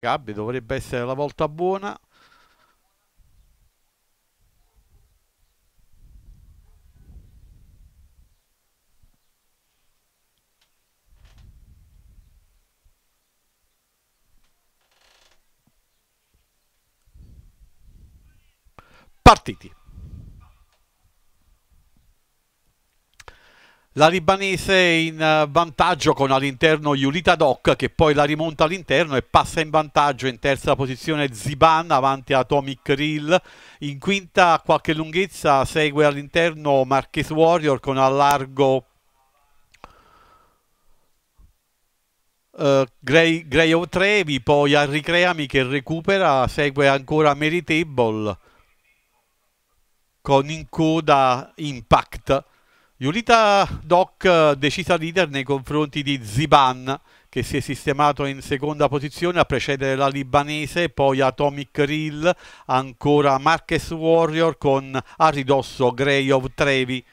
Gabbi dovrebbe essere la volta buona partiti la Libanese in eh, vantaggio con all'interno Yulita Doc che poi la rimonta all'interno e passa in vantaggio in terza posizione Ziban avanti a Atomic Reel in quinta a qualche lunghezza segue all'interno Marquez Warrior con allargo Uh, eh, Grey, Grey Trevi, poi a Ricreami che recupera, segue ancora Meritable con in coda Impact. Yulita Doc eh, decisa leader nei confronti di Ziban che si è sistemato in seconda posizione a precedere la libanese, poi Atomic Reel, ancora Marquez Warrior con a ridosso Grey of Trevi.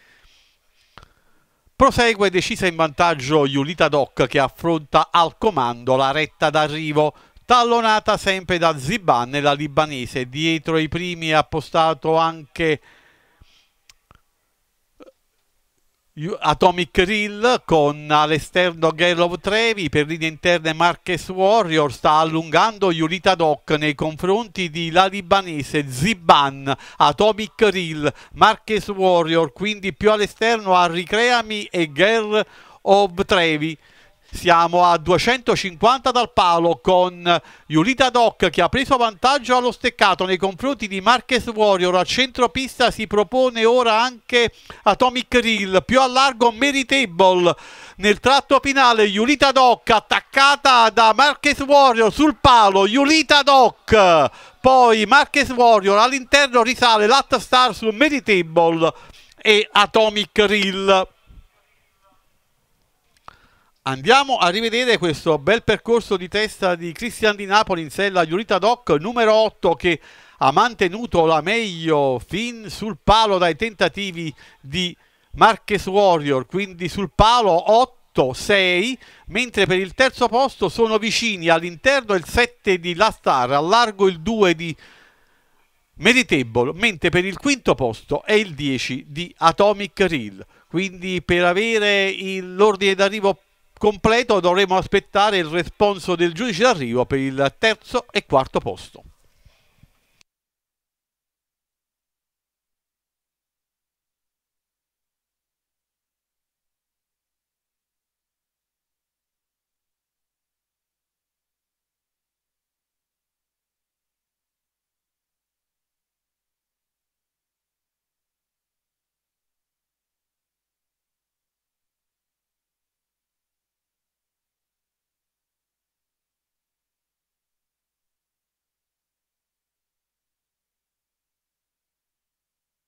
Prosegue decisa in vantaggio Yulita Doc che affronta al comando la retta d'arrivo tallonata sempre da Ziban e la libanese. Dietro i primi è appostato anche Atomic Rill con all'esterno Gerlov Trevi per linea interna Marques Warrior sta allungando Yulita Doc nei confronti di la libanese Ziban Atomic Rill Marques Warrior quindi più all'esterno a Ricreami e Girl of Trevi siamo a 250 dal palo con Yulita Doc che ha preso vantaggio allo steccato nei confronti di Marques Warrior. A centropista si propone ora anche Atomic Reel, più a largo Meritable. Nel tratto finale Yulita Doc attaccata da Marques Warrior sul palo. Yulita Doc poi Marques Warrior all'interno risale Latta Star su Meritable e Atomic Reel. Andiamo a rivedere questo bel percorso di testa di Cristian Di Napoli in sella Giurita Doc numero 8 che ha mantenuto la meglio fin sul palo dai tentativi di Marques Warrior, quindi sul palo 8 6, mentre per il terzo posto sono vicini all'interno il 7 di La Star, al largo il 2 di Meritable, mentre per il quinto posto è il 10 di Atomic Reel. Quindi per avere l'ordine d'arrivo completo dovremo aspettare il responso del giudice d'arrivo per il terzo e quarto posto.